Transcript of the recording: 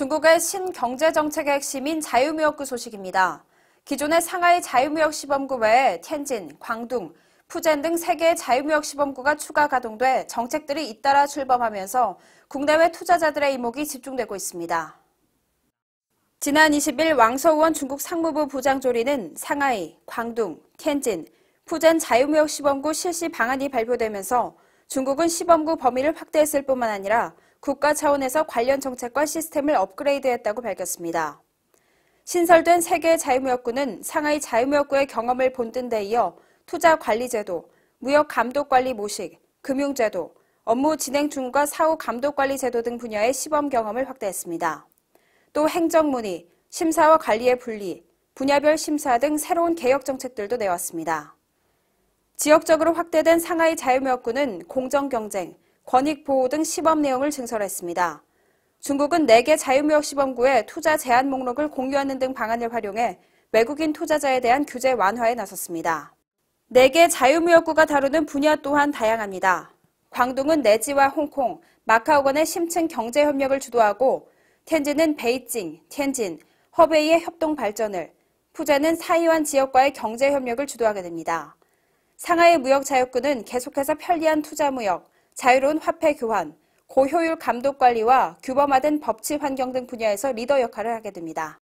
중국의 신경제 정책의 핵심인 자유무역구 소식입니다. 기존의 상하이 자유무역 시범구 외에 텐진, 광둥, 푸젠 등 세개의 자유무역 시범구가 추가 가동돼 정책들이 잇따라 출범하면서 국내외 투자자들의 이목이 집중되고 있습니다. 지난 20일 왕서우원 중국 상무부 부장조리는 상하이, 광둥, 텐진, 푸젠 자유무역 시범구 실시 방안이 발표되면서 중국은 시범구 범위를 확대했을 뿐만 아니라 국가 차원에서 관련 정책과 시스템을 업그레이드했다고 밝혔습니다. 신설된 세계 자유무역구는 상하이 자유무역구의 경험을 본뜬 데 이어 투자 관리 제도, 무역 감독 관리 모식, 금융 제도, 업무 진행 중과 사후 감독 관리 제도 등 분야의 시범 경험을 확대했습니다. 또 행정 문의, 심사와 관리의 분리, 분야별 심사 등 새로운 개혁 정책들도 내왔습니다. 지역적으로 확대된 상하이 자유무역구는 공정 경쟁, 권익 보호 등 시범 내용을 증설했습니다. 중국은 4개 자유무역 시범구에 투자 제한 목록을 공유하는 등 방안을 활용해 외국인 투자자에 대한 규제 완화에 나섰습니다. 4개 자유무역구가 다루는 분야 또한 다양합니다. 광둥은 내지와 홍콩, 마카오 간의 심층 경제 협력을 주도하고 텐진은 베이징, 텐진, 허베이의 협동 발전을, 푸젠은 사이완 지역과의 경제 협력을 주도하게 됩니다. 상하이 무역 자유구는 계속해서 편리한 투자 무역, 자유로운 화폐 교환, 고효율 감독 관리와 규범화된 법치 환경 등 분야에서 리더 역할을 하게 됩니다.